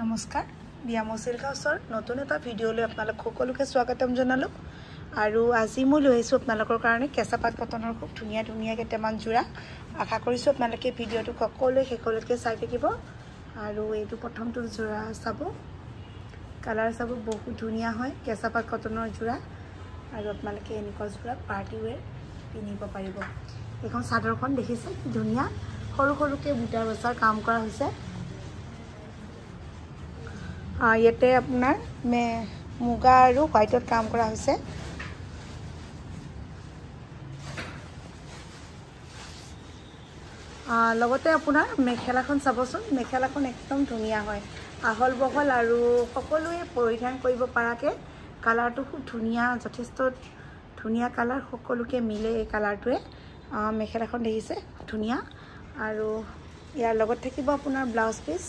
নমস্কাৰ নমস্কাৰ বিয়ামসিল হাউসৰ নতুন এটা ভিডিওলে আপোনালোক সকলোকে স্বাগতম জনালোঁ আৰু আজি মই লৈ আহিছোঁ আপোনালোকৰ কাৰণে কেঁচা পাট কটনেৰ খুব ধুনীয়া ধুনীয়া কেইটামান যোৰা আশা কৰিছোঁ আপোনালোকে ভিডিওটি সকলোৱে শেষলৈকে চাই থাকিব আৰু এইটো প্ৰথমটো যোৰা চাব কালাৰ চাব বহুত ধুনীয়া হয় কেঁচা পাট কটনের জোড়া আর আপনাদের এনেকা জোড়া পার্টি ওয়ে পিন্দ পারিব এখন চাদরখন দেখিছে ধুনীয়া সৰু সৰুকৈ বুটা বসাৰ কাম কৰা হৈছে ইয়াতে আপোনাৰ মে মুগা আৰু হোৱাইটত কাম কৰা হৈছে লগতে আপোনাৰ মেখেলাখন চাবচোন মেখেলাখন একদম ধুনীয়া হয় আহল বহল আৰু সকলোৱে পৰিধান কৰিব পৰাকৈ কালাৰটো খুব ধুনীয়া যথেষ্ট ধুনীয়া কালাৰ সকলোকে মিলে এই কালাৰটোৱে মেখেলাখন দেখিছে ধুনীয়া আৰু ইয়াৰ লগত থাকিব আপোনাৰ ব্লাউজ পিচ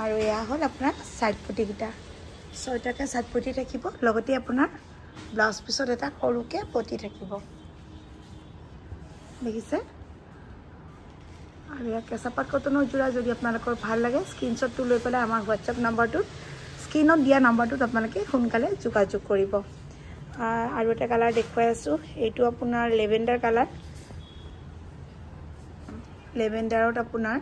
আৰু এয়া হ'ল আপোনাৰ চাইড পটিকেইটা ছয়টাকৈ চাইড পটি থাকিব লগতে আপোনাৰ ব্লাউজ পিছত এটা সৰুকৈ পটি থাকিব দেখিছে আৰু ইয়াত কেঁচাপাত কটনৰ যোৰা যদি আপোনালোকৰ ভাল লাগে স্ক্ৰীণশ্বটটো লৈ পেলাই আমাৰ হোৱাটছআপ নাম্বাৰটোত স্ক্ৰীণত দিয়া নাম্বাৰটোত আপোনালোকে সোনকালে যোগাযোগ কৰিব আৰু এটা কালাৰ দেখুৱাই আছোঁ এইটো আপোনাৰ লেভেণ্ডাৰ কালাৰ লেভেণ্ডাৰত আপোনাৰ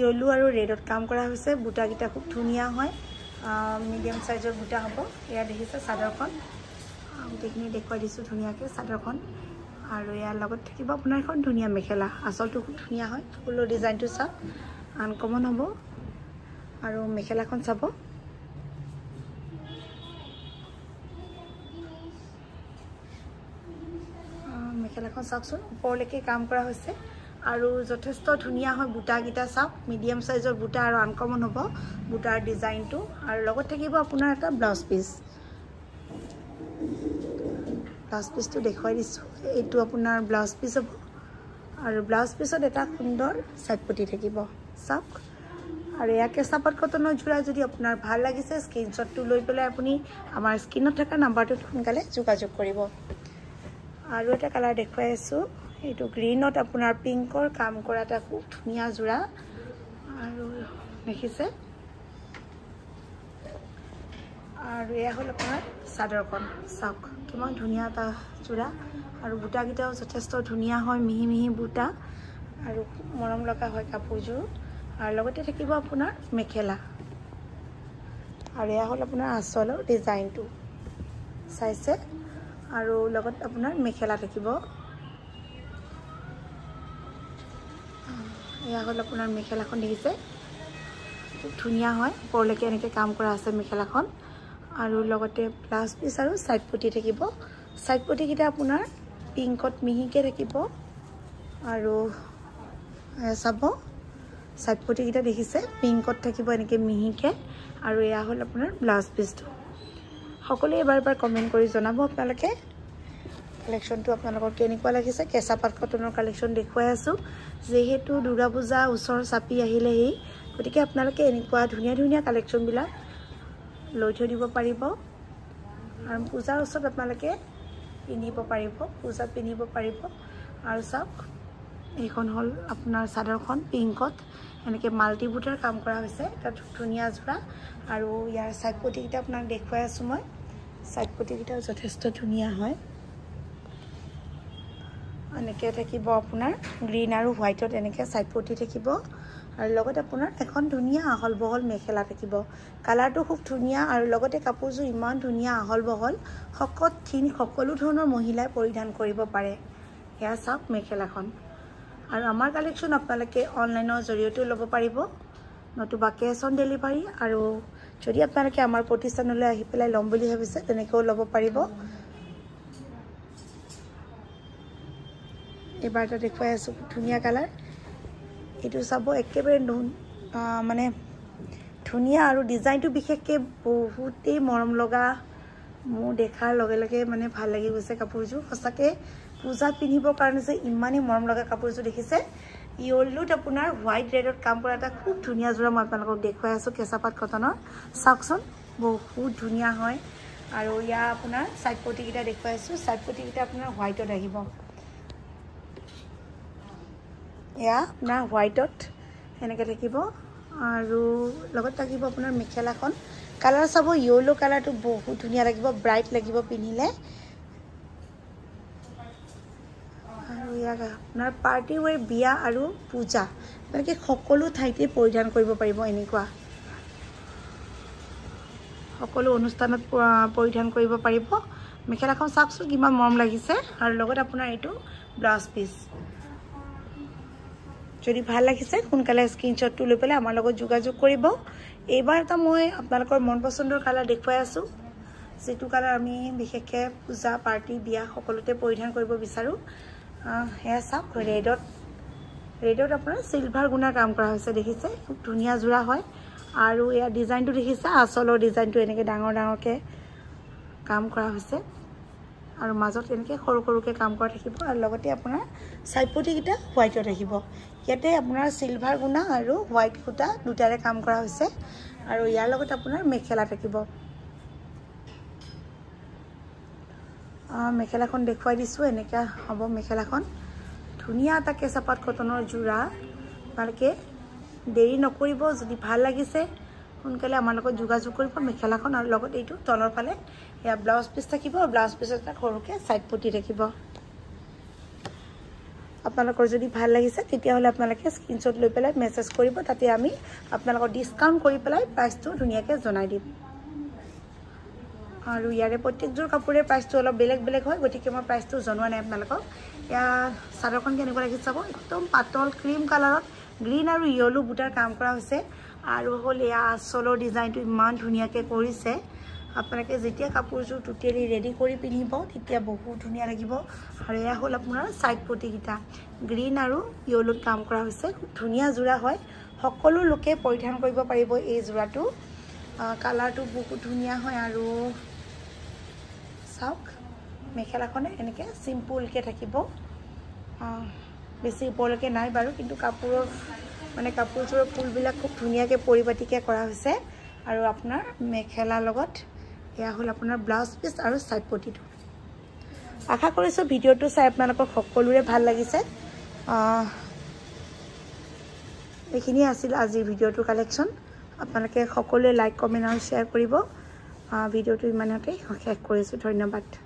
য়েল' আৰু ৰেডত কাম কৰা হৈছে বুটাকেইটা খুব ধুনীয়া হয় মিডিয়াম চাইজৰ বুটা হ'ব এয়া দেখিছে চাদৰখন গোটেইখিনি দেখুৱাই দিছোঁ ধুনীয়াকৈ চাদৰখন আৰু ইয়াৰ লগত থাকিব আপোনাৰ এখন ধুনীয়া মেখেলা আচলটো খুব ধুনীয়া হয় ফুলৰ ডিজাইনটো চাওক আনকমন হ'ব আৰু মেখেলাখন চাব মেখেলাখন চাওকচোন ওপৰলৈকে কাম কৰা হৈছে আৰু যথেষ্ট ধুনীয়া হয় বুটাকেইটা চাওক মিডিয়াম চাইজৰ বুটা আৰু আনকমন হ'ব বুটাৰ ডিজাইনটো আৰু লগত থাকিব আপোনাৰ এটা ব্লাউজ পিচ ব্লাউজ পিচটো দেখুৱাই দিছোঁ এইটো আপোনাৰ ব্লাউজ পিচ হ'ব আৰু ব্লাউজ পিচত এটা সুন্দৰ চাইপতি থাকিব চাওক আৰু এয়া কেঁচাপাত কটনৰ যোৰা যদি আপোনাৰ ভাল লাগিছে স্ক্ৰীণশ্বটটো লৈ পেলাই আপুনি আমাৰ স্ক্ৰীণত থকা নাম্বাৰটোত সোনকালে যোগাযোগ কৰিব আৰু এটা কালাৰ দেখুৱাই আছোঁ এইটো গ্ৰীণত আপোনাৰ পিংকৰ কাম কৰা এটা খুব ধুনীয়া যোৰা আৰু দেখিছে আৰু এয়া হ'ল আপোনাৰ চাদৰখন চাওক কিমান ধুনীয়া এটা যোৰা আৰু বুটাকেইটাও যথেষ্ট ধুনীয়া হয় মিহি মিহি বুটা আৰু মৰম লগা হয় কাপোৰযোৰ আৰু লগতে থাকিব আপোনাৰ মেখেলা আৰু এয়া হ'ল আপোনাৰ আচলৰ ডিজাইনটো চাইছে আৰু লগত আপোনাৰ মেখেলা থাকিব এয়া হ'ল আপোনাৰ মেখেলাখন দেখিছে খুব ধুনীয়া হয় ওপৰলৈকে এনেকৈ কাম কৰা আছে মেখেলাখন আৰু লগতে প্লাছ পিচ আৰু চাইডপতি থাকিব চাইডপতিকেইটা আপোনাৰ পিংকত মিহিকৈ থাকিব আৰু চাব চাইডপতিকেইটা দেখিছে পিংকত থাকিব এনেকৈ মিহিকৈ আৰু এয়া হ'ল আপোনাৰ ব্লাউজ পিচটো সকলোৱে এবাৰ এবাৰ কমেণ্ট কৰি জনাব আপোনালোকে কালেকশ্যনটো আপোনালোকৰ কেনেকুৱা লাগিছে কেঁচা পাট কটনৰ কালেকশ্যন দেখুৱাই আছোঁ যিহেতু দুৰ্গা পূজা ওচৰ চাপি আহিলেহি গতিকে আপোনালোকে এনেকুৱা ধুনীয়া ধুনীয়া কালেকশ্যনবিলাক লৈ থৈ দিব পাৰিব আৰু পূজাৰ ওচৰত আপোনালোকে পিন্ধিব পাৰিব পূজাত পিন্ধিব পাৰিব আৰু চাওক এইখন হ'ল আপোনাৰ চাদৰখন পিংকত এনেকে মাল্টি বুটাৰ কাম কৰা হৈছে তাত ধুনীয়া জোৰা আৰু ইয়াৰ চাইপতিকেইটা আপোনাক দেখুৱাই আছোঁ মই চাইপতিকেইটাও যথেষ্ট ধুনীয়া হয় এনেকৈ থাকিব আপোনাৰ গ্ৰীণ আৰু হোৱাইটত এনেকৈ চাইপতি থাকিব আৰু লগতে আপোনাৰ এখন ধুনীয়া আহল বহল মেখেলা থাকিব কালাৰটো খুব ধুনীয়া আৰু লগতে কাপোৰযোৰ ইমান ধুনীয়া আহল বহল শকত থিন সকলো ধৰণৰ মহিলাই পৰিধান কৰিব পাৰে সেয়া চাওক মেখেলাখন আৰু আমাৰ কালেকশ্যন আপোনালোকে অনলাইনৰ জৰিয়তেও ল'ব পাৰিব নতুবা কেছ অন ডেলিভাৰী আৰু যদি আপোনালোকে আমাৰ প্ৰতিষ্ঠানলৈ আহি পেলাই ল'ম বুলি ভাবিছে তেনেকৈও ল'ব পাৰিব এইবাৰ এটা দেখুৱাই আছোঁ ধুনীয়া কালাৰ এইটো চাব একেবাৰে মানে ধুনীয়া আৰু ডিজাইনটো বিশেষকৈ বহুতেই মৰম লগা মোৰ দেখাৰ লগে লগে মানে ভাল লাগি গৈছে কাপোৰযোৰ সঁচাকৈ পূজাত পিন্ধিবৰ কাৰণে যে ইমানেই মৰম লগা কাপোৰযোৰ দেখিছে ইয়ল্লোত আপোনাৰ হোৱাইট ৰেডত কাম কৰা এটা খুব ধুনীয়া যোৰা মই আপোনালোকক দেখুৱাই আছোঁ কেঁচা কেঁচাপাত কটনৰ চাওকচোন বহুত ধুনীয়া হয় আৰু ইয়াৰ আপোনাৰ পটিকেইটা দেখুৱাই আছোঁ চাইডপতিকেইটা আপোনাৰ হোৱাইটত আহিব এয়া আপোনাৰ হোৱাইটত সেনেকৈ থাকিব আৰু লগত থাকিব আপোনাৰ মেখেলাখন কালাৰ চাব য়েল্ল' কালাৰটো বহুত ধুনীয়া লাগিব ব্ৰাইট লাগিব পিন্ধিলে ইয়াৰ আপোনাৰ পাৰ্টি ৱেৰ বিয়া আৰু পূজা আপোনালোকে সকলো ঠাইতে পৰিধান কৰিব পাৰিব এনেকুৱা সকলো অনুষ্ঠানত পৰিধান কৰিব পাৰিব মেখেলাখন চাওকচোন কিমান মৰম লাগিছে আৰু লগত আপোনাৰ এইটো ব্লাউজ পিচ যদি ভাল লাগিছে সোনকালে স্ক্ৰীণশ্বটটো লৈ পেলাই আমাৰ লগত যোগাযোগ কৰিব এইবাৰ এটা মই আপোনালোকৰ মন পচন্দৰ কালাৰ দেখুৱাই আছোঁ যিটো কালাৰ আমি বিশেষকৈ পূজা পাৰ্টি বিয়া সকলোতে পৰিধান কৰিব বিচাৰোঁ সেয়া চাওক ৰেডত ৰেডত আপোনাৰ চিলভাৰ গুণাৰ কাম কৰা হৈছে দেখিছে খুব ধুনীয়া যোৰা হয় আৰু ইয়াৰ ডিজাইনটো দেখিছে আচলৰ ডিজাইনটো এনেকৈ ডাঙৰ ডাঙৰকৈ কাম কৰা হৈছে আৰু মাজত এনেকৈ সৰু সৰুকৈ কাম কৰা থাকিব আৰু লগতে আপোনাৰ চাইপতিকেইটা হোৱাইটত আহিব ইয়াতে আপোনাৰ চিলভাৰ গুণা আৰু হোৱাইট সূতা দুটাৰে কাম কৰা হৈছে আৰু ইয়াৰ লগত আপোনাৰ মেখেলা থাকিব মেখেলাখন দেখুৱাই দিছোঁ এনেকৈ হ'ব মেখেলাখন ধুনীয়া এটা কেঁচাপাত কটনৰ যোৰা আপোনালোকে দেৰি নকৰিব যদি ভাল লাগিছে সোনকালে আমাৰ লগত যোগাযোগ কৰিব মেখেলাখন আৰু লগত এইটো তলৰ ফালে এয়া ব্লাউজ পিচ থাকিব ব্লাউজ পিচত এটা সৰুকৈ ছাইড পতি থাকিব আপোনালোকৰ যদি ভাল লাগিছে তেতিয়াহ'লে আপোনালোকে স্ক্ৰীণশ্বট লৈ পেলাই মেছেজ কৰিব তাতে আমি আপোনালোকৰ ডিছকাউণ্ট কৰি পেলাই প্ৰাইচটো ধুনীয়াকৈ জনাই দিম আৰু ইয়াৰে প্ৰত্যেকযোৰ কাপোৰে প্ৰাইচটো অলপ বেলেগ বেলেগ হয় গতিকে মই প্ৰাইচটো জনোৱা নাই আপোনালোকক ইয়াৰ চাদৰখন কেনেকুৱা লাগি চাব একদম পাতল ক্ৰীম কালাৰত গ্ৰীণ আৰু য়েল' বুটাৰ কাম কৰা হৈছে আৰু হ'ল এয়া আচলৰ ডিজাইনটো ইমান ধুনীয়াকৈ কৰিছে আপোনালোকে যেতিয়া কাপোৰযোৰ টোটেলি ৰেডি কৰি পিন্ধিব তেতিয়া বহুত ধুনীয়া লাগিব আৰু এয়া হ'ল আপোনাৰ চাইড প্ৰতিকেইটা গ্ৰীণ আৰু য়েল'ত কাম কৰা হৈছে খুব ধুনীয়া যোৰা হয় সকলো লোকে পৰিধান কৰিব পাৰিব এই যোৰাটো কালাৰটো বহুত ধুনীয়া হয় আৰু চাওক মেখেলাখনে এনেকৈ চিম্পুলকৈ থাকিব বেছি ওপৰলৈকে নাই বাৰু কিন্তু কাপোৰৰ মানে কাপোৰযোৰৰ ফুলবিলাক খুব ধুনীয়াকৈ পৰিপাটিকৈ কৰা হৈছে আৰু আপোনাৰ মেখেলাৰ লগত এয়া হ'ল আপোনাৰ ব্লাউজ পিচ আৰু চাইপতিটো আশা কৰিছোঁ ভিডিঅ'টো চাই আপোনালোকক সকলোৰে ভাল লাগিছে এইখিনিয়ে আছিল আজিৰ ভিডিঅ'টোৰ কালেকশ্যন আপোনালোকে সকলোৱে লাইক কমেণ্ট আৰু শ্বেয়াৰ কৰিব ভিডিঅ'টো ইমানতে শেষ কৰিছোঁ ধন্যবাদ